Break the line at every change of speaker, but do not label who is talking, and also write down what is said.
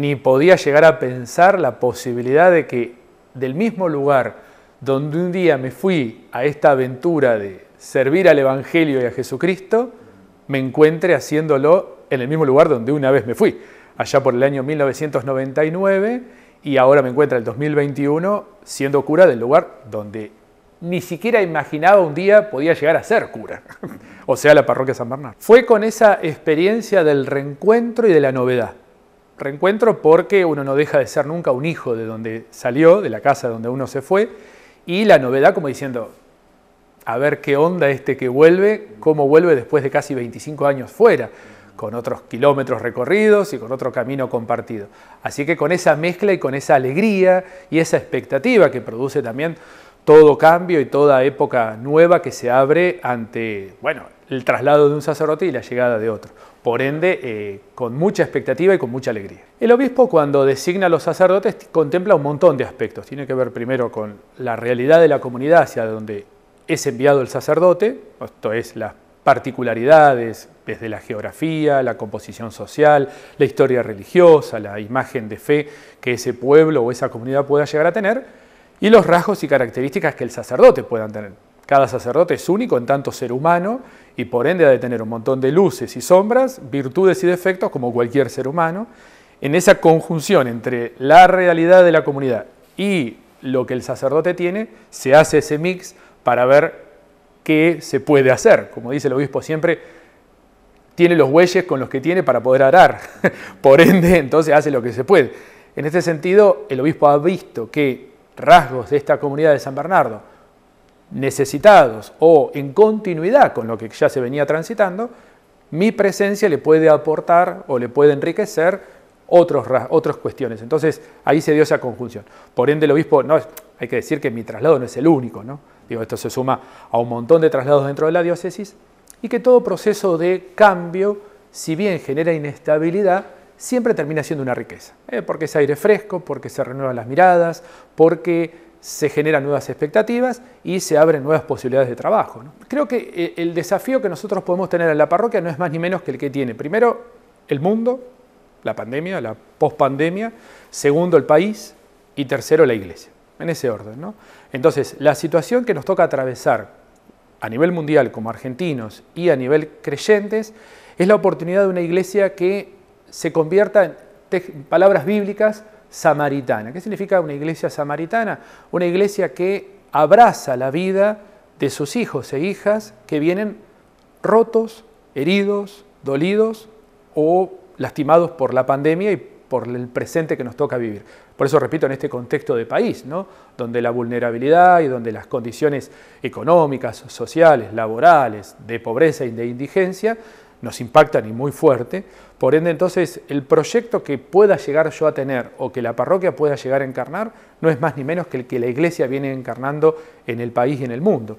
ni podía llegar a pensar la posibilidad de que del mismo lugar donde un día me fui a esta aventura de servir al Evangelio y a Jesucristo, me encuentre haciéndolo en el mismo lugar donde una vez me fui, allá por el año 1999, y ahora me encuentro en el 2021 siendo cura del lugar donde ni siquiera imaginaba un día podía llegar a ser cura, o sea, la parroquia San Bernardo. Fue con esa experiencia del reencuentro y de la novedad reencuentro porque uno no deja de ser nunca un hijo de donde salió, de la casa donde uno se fue, y la novedad como diciendo, a ver qué onda este que vuelve, cómo vuelve después de casi 25 años fuera, con otros kilómetros recorridos y con otro camino compartido. Así que con esa mezcla y con esa alegría y esa expectativa que produce también todo cambio y toda época nueva que se abre ante, bueno, el traslado de un sacerdote y la llegada de otro. Por ende, eh, con mucha expectativa y con mucha alegría. El obispo cuando designa a los sacerdotes contempla un montón de aspectos. Tiene que ver primero con la realidad de la comunidad hacia donde es enviado el sacerdote, esto es las particularidades desde la geografía, la composición social, la historia religiosa, la imagen de fe que ese pueblo o esa comunidad pueda llegar a tener y los rasgos y características que el sacerdote pueda tener. Cada sacerdote es único en tanto ser humano y por ende ha de tener un montón de luces y sombras, virtudes y defectos como cualquier ser humano. En esa conjunción entre la realidad de la comunidad y lo que el sacerdote tiene, se hace ese mix para ver qué se puede hacer. Como dice el obispo siempre, tiene los bueyes con los que tiene para poder arar. Por ende, entonces hace lo que se puede. En este sentido, el obispo ha visto que rasgos de esta comunidad de San Bernardo necesitados o en continuidad con lo que ya se venía transitando, mi presencia le puede aportar o le puede enriquecer otros, otras cuestiones. Entonces ahí se dio esa conjunción. Por ende el obispo, no, hay que decir que mi traslado no es el único, ¿no? Digo, esto se suma a un montón de traslados dentro de la diócesis y que todo proceso de cambio, si bien genera inestabilidad, siempre termina siendo una riqueza, ¿eh? porque es aire fresco, porque se renuevan las miradas, porque se generan nuevas expectativas y se abren nuevas posibilidades de trabajo. Creo que eh, el desafío que nosotros podemos tener en la parroquia no es más ni menos que el que tiene, primero, el mundo, la pandemia, la pospandemia, segundo, el país y tercero, la iglesia, en ese orden. Entonces, la situación que nos toca atravesar a nivel mundial como argentinos y a nivel creyentes es la oportunidad de una iglesia que se convierta en palabras bíblicas samaritana. ¿Qué significa una iglesia samaritana? Una iglesia que abraza la vida de sus hijos e hijas que vienen rotos, heridos, dolidos o lastimados por la pandemia y por el presente que nos toca vivir. Por eso repito, en este contexto de país, donde la vulnerabilidad y donde las condiciones económicas, sociales, laborales, de pobreza y de indigencia nos impactan y muy fuerte. Por ende, entonces, el proyecto que pueda llegar yo a tener o que la parroquia pueda llegar a encarnar no es más ni menos que el que la iglesia viene encarnando en el país y en el mundo.